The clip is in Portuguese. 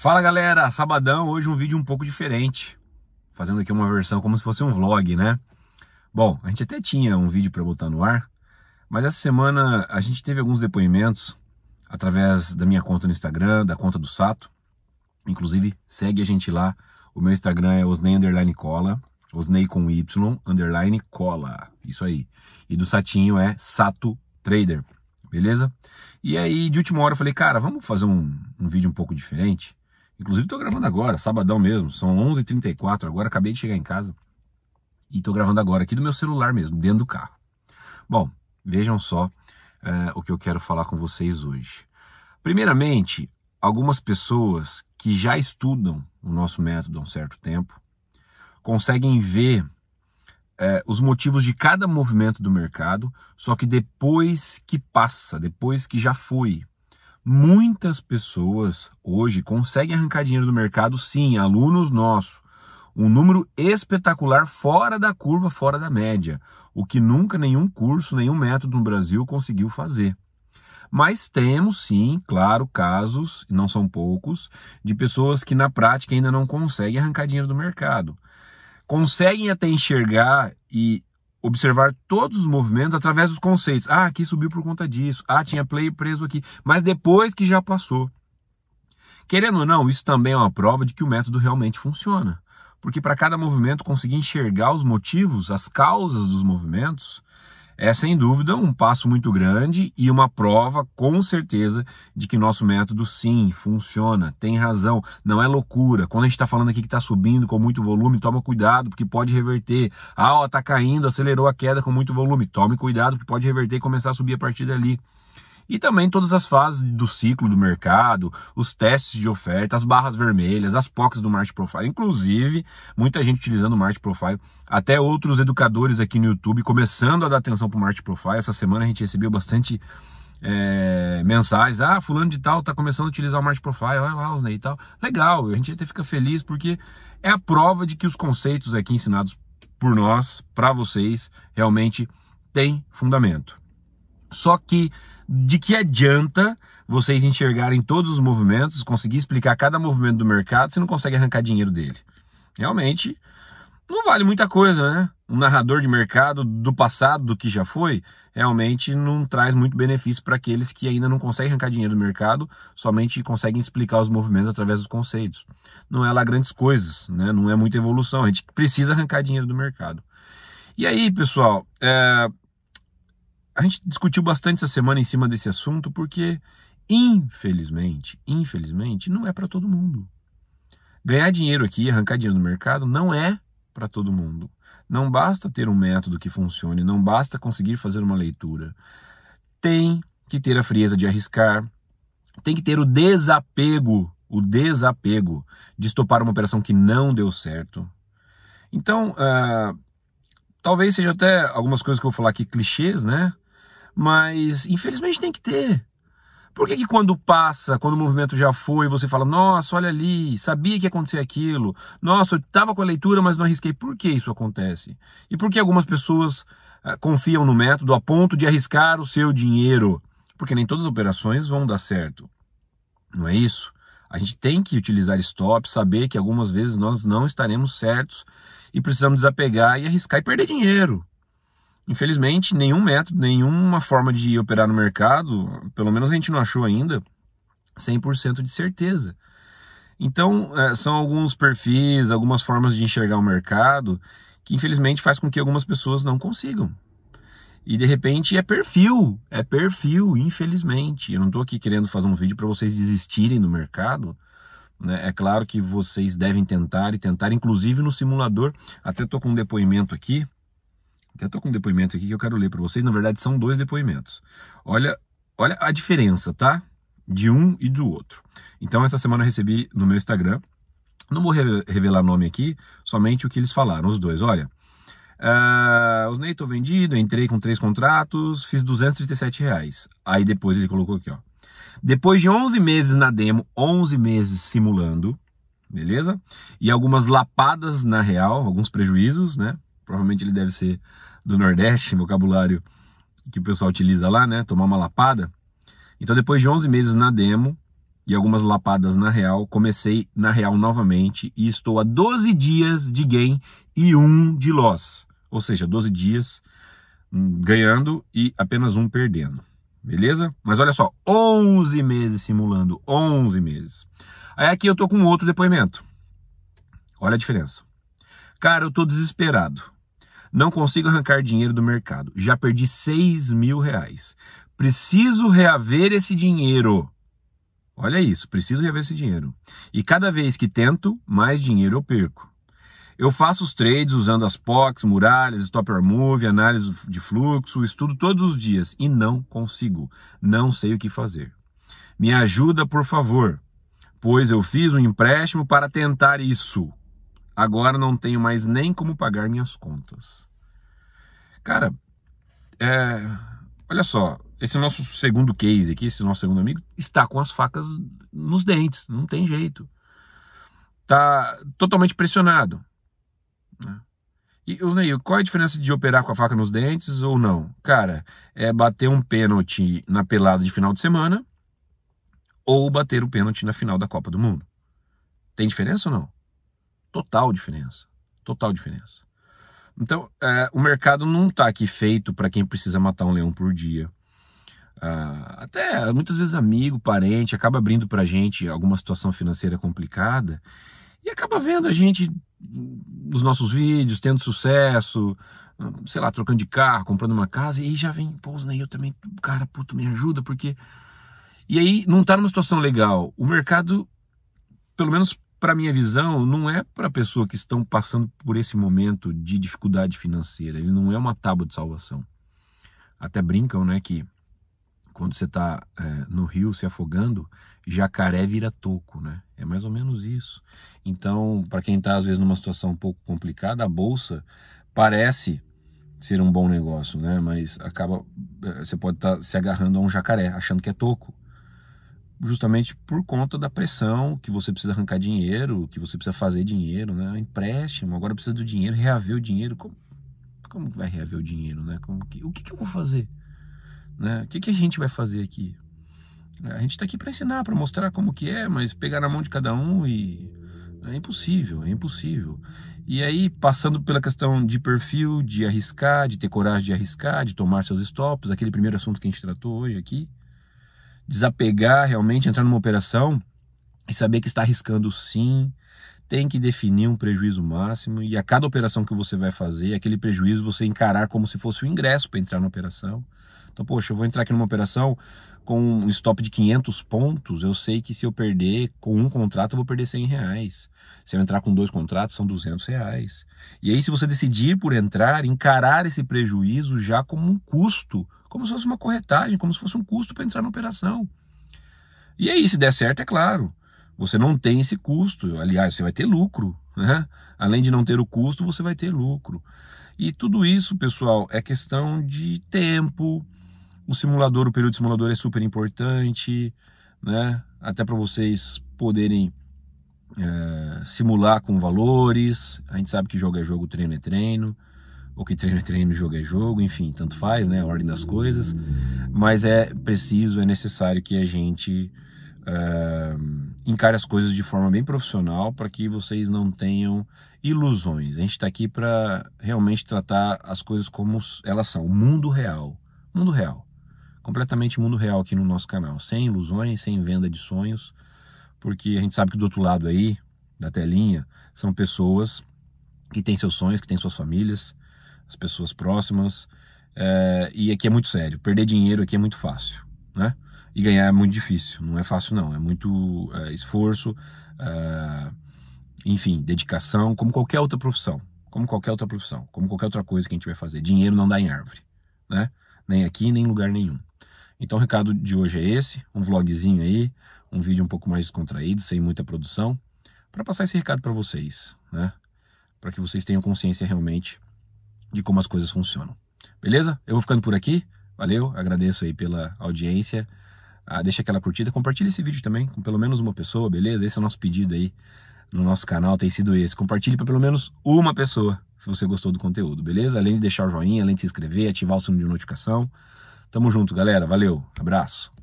Fala galera, sabadão, hoje um vídeo um pouco diferente, fazendo aqui uma versão como se fosse um vlog, né? Bom, a gente até tinha um vídeo para botar no ar, mas essa semana a gente teve alguns depoimentos através da minha conta no Instagram, da conta do Sato, inclusive segue a gente lá, o meu Instagram é osnei underline cola, osnei com y, underline cola, isso aí, e do Satinho é Sato Trader, beleza? E aí de última hora eu falei, cara, vamos fazer um, um vídeo um pouco diferente? Inclusive estou gravando agora, sabadão mesmo, são 11h34, agora acabei de chegar em casa e estou gravando agora aqui do meu celular mesmo, dentro do carro. Bom, vejam só é, o que eu quero falar com vocês hoje. Primeiramente, algumas pessoas que já estudam o nosso método há um certo tempo conseguem ver é, os motivos de cada movimento do mercado, só que depois que passa, depois que já foi, Muitas pessoas hoje conseguem arrancar dinheiro do mercado, sim, alunos nossos. Um número espetacular fora da curva, fora da média, o que nunca nenhum curso, nenhum método no Brasil conseguiu fazer. Mas temos sim, claro, casos, não são poucos, de pessoas que na prática ainda não conseguem arrancar dinheiro do mercado. Conseguem até enxergar e observar todos os movimentos através dos conceitos. Ah, aqui subiu por conta disso. Ah, tinha play preso aqui. Mas depois que já passou. Querendo ou não, isso também é uma prova de que o método realmente funciona. Porque para cada movimento conseguir enxergar os motivos, as causas dos movimentos, é sem dúvida um passo muito grande e uma prova, com certeza, de que nosso método sim funciona, tem razão, não é loucura. Quando a gente está falando aqui que está subindo com muito volume, toma cuidado, porque pode reverter. Ah, ó, tá caindo, acelerou a queda com muito volume, tome cuidado, porque pode reverter e começar a subir a partir dali. E também todas as fases do ciclo do mercado, os testes de oferta, as barras vermelhas, as POCs do Market Profile. Inclusive, muita gente utilizando o Market Profile, até outros educadores aqui no YouTube começando a dar atenção para o Market Profile. Essa semana a gente recebeu bastante é, mensagens. Ah, fulano de tal está começando a utilizar o Market Profile, olha lá, Osney e tal. Legal, a gente até fica feliz porque é a prova de que os conceitos aqui ensinados por nós, para vocês, realmente tem fundamento. Só que de que adianta vocês enxergarem todos os movimentos, conseguir explicar cada movimento do mercado, se não consegue arrancar dinheiro dele? Realmente, não vale muita coisa, né? Um narrador de mercado do passado, do que já foi, realmente não traz muito benefício para aqueles que ainda não conseguem arrancar dinheiro do mercado, somente conseguem explicar os movimentos através dos conceitos. Não é lá grandes coisas, né? Não é muita evolução. A gente precisa arrancar dinheiro do mercado. E aí, pessoal, é, a gente discutiu bastante essa semana em cima desse assunto porque, infelizmente, infelizmente, não é para todo mundo. Ganhar dinheiro aqui, arrancar dinheiro no mercado, não é para todo mundo. Não basta ter um método que funcione, não basta conseguir fazer uma leitura. Tem que ter a frieza de arriscar, tem que ter o desapego, o desapego de estopar uma operação que não deu certo. Então, uh, talvez seja até algumas coisas que eu vou falar aqui clichês, né? mas infelizmente tem que ter. Por que, que quando passa, quando o movimento já foi, você fala, nossa, olha ali, sabia que ia acontecer aquilo, nossa, eu estava com a leitura, mas não arrisquei. Por que isso acontece? E por que algumas pessoas ah, confiam no método a ponto de arriscar o seu dinheiro? Porque nem todas as operações vão dar certo. Não é isso? A gente tem que utilizar stop, saber que algumas vezes nós não estaremos certos e precisamos desapegar e arriscar e perder dinheiro. Infelizmente, nenhum método, nenhuma forma de operar no mercado, pelo menos a gente não achou ainda, 100% de certeza. Então, é, são alguns perfis, algumas formas de enxergar o mercado que infelizmente faz com que algumas pessoas não consigam. E de repente é perfil, é perfil, infelizmente. Eu não estou aqui querendo fazer um vídeo para vocês desistirem do mercado. Né? É claro que vocês devem tentar e tentar, inclusive no simulador. Até estou com um depoimento aqui até tô com um depoimento aqui que eu quero ler para vocês. Na verdade, são dois depoimentos. Olha, olha a diferença, tá? De um e do outro. Então, essa semana eu recebi no meu Instagram, não vou revelar nome aqui, somente o que eles falaram, os dois. Olha, uh, os Ney tô vendido, entrei com três contratos, fiz 237 reais. Aí depois ele colocou aqui, ó. Depois de 11 meses na demo, 11 meses simulando, beleza? E algumas lapadas na real, alguns prejuízos, né? provavelmente ele deve ser do Nordeste, vocabulário que o pessoal utiliza lá, né? Tomar uma lapada. Então, depois de 11 meses na demo e algumas lapadas na real, comecei na real novamente e estou a 12 dias de gain e um de loss. Ou seja, 12 dias hum, ganhando e apenas um perdendo. Beleza? Mas olha só, 11 meses simulando, 11 meses. Aí aqui eu tô com outro depoimento. Olha a diferença. Cara, eu tô desesperado. Não consigo arrancar dinheiro do mercado. Já perdi 6 mil reais. Preciso reaver esse dinheiro. Olha isso, preciso reaver esse dinheiro. E cada vez que tento, mais dinheiro eu perco. Eu faço os trades usando as POCs, muralhas, stop or move, análise de fluxo, estudo todos os dias e não consigo. Não sei o que fazer. Me ajuda, por favor, pois eu fiz um empréstimo para tentar isso. Agora não tenho mais nem como pagar minhas contas. Cara, é, olha só, esse nosso segundo case aqui, esse nosso segundo amigo, está com as facas nos dentes, não tem jeito. Tá totalmente pressionado. Né? E, Osnei, qual é a diferença de operar com a faca nos dentes ou não? Cara, é bater um pênalti na pelada de final de semana ou bater o pênalti na final da Copa do Mundo. Tem diferença ou não? Total diferença. Total diferença. Então, é, o mercado não está aqui feito para quem precisa matar um leão por dia. Uh, até muitas vezes amigo, parente, acaba abrindo para gente alguma situação financeira complicada e acaba vendo a gente nos nossos vídeos, tendo sucesso, sei lá, trocando de carro, comprando uma casa, e aí já vem, pô, né, eu também, cara, puto, me ajuda, porque... E aí não tá numa situação legal. O mercado, pelo menos para minha visão, não é para pessoa que estão passando por esse momento de dificuldade financeira. Ele não é uma tábua de salvação. Até brincam, né, que quando você está é, no rio se afogando, jacaré vira toco, né? É mais ou menos isso. Então, para quem está às vezes numa situação um pouco complicada, a bolsa parece ser um bom negócio, né? Mas acaba é, você pode estar tá se agarrando a um jacaré, achando que é toco justamente por conta da pressão que você precisa arrancar dinheiro, que você precisa fazer dinheiro, né? É empréstimo, agora precisa do dinheiro, reaver o dinheiro. Como, como vai reaver o dinheiro, né? Como que, o que, que eu vou fazer? Né? O que, que a gente vai fazer aqui? É, a gente está aqui para ensinar, para mostrar como que é, mas pegar na mão de cada um e é impossível, é impossível. E aí, passando pela questão de perfil, de arriscar, de ter coragem de arriscar, de tomar seus stops, aquele primeiro assunto que a gente tratou hoje aqui, desapegar realmente, entrar numa operação e saber que está arriscando sim, tem que definir um prejuízo máximo e a cada operação que você vai fazer, aquele prejuízo você encarar como se fosse o ingresso para entrar na operação. Então, poxa, eu vou entrar aqui numa operação com um stop de 500 pontos, eu sei que se eu perder com um contrato, eu vou perder 100 reais. Se eu entrar com dois contratos, são 200 reais. E aí, se você decidir por entrar, encarar esse prejuízo já como um custo, como se fosse uma corretagem, como se fosse um custo para entrar na operação. E aí, se der certo, é claro, você não tem esse custo. Aliás, você vai ter lucro. Né? Além de não ter o custo, você vai ter lucro. E tudo isso, pessoal, é questão de tempo, o simulador, o período de simulador é super importante, né? Até para vocês poderem é, simular com valores. A gente sabe que jogo é jogo, treino é treino. Ou que treino é treino, jogo é jogo. Enfim, tanto faz, né? A ordem das coisas. Mas é preciso, é necessário que a gente é, encare as coisas de forma bem profissional para que vocês não tenham ilusões. A gente está aqui para realmente tratar as coisas como elas são. O mundo real. Mundo real completamente mundo real aqui no nosso canal, sem ilusões, sem venda de sonhos, porque a gente sabe que do outro lado aí, da telinha, são pessoas que têm seus sonhos, que têm suas famílias, as pessoas próximas, é, e aqui é muito sério, perder dinheiro aqui é muito fácil, né? E ganhar é muito difícil, não é fácil não, é muito é, esforço, é, enfim, dedicação, como qualquer outra profissão, como qualquer outra profissão, como qualquer outra coisa que a gente vai fazer. Dinheiro não dá em árvore, né? nem aqui, nem em lugar nenhum. Então o recado de hoje é esse, um vlogzinho aí, um vídeo um pouco mais descontraído, sem muita produção, para passar esse recado para vocês, né? Para que vocês tenham consciência realmente de como as coisas funcionam. Beleza? Eu vou ficando por aqui. Valeu, agradeço aí pela audiência. Ah, deixa aquela curtida, compartilha esse vídeo também com pelo menos uma pessoa, beleza? Esse é o nosso pedido aí no nosso canal tem sido esse. Compartilhe para pelo menos uma pessoa se você gostou do conteúdo, beleza? Além de deixar o joinha, além de se inscrever, ativar o sino de notificação. Tamo junto, galera. Valeu, abraço.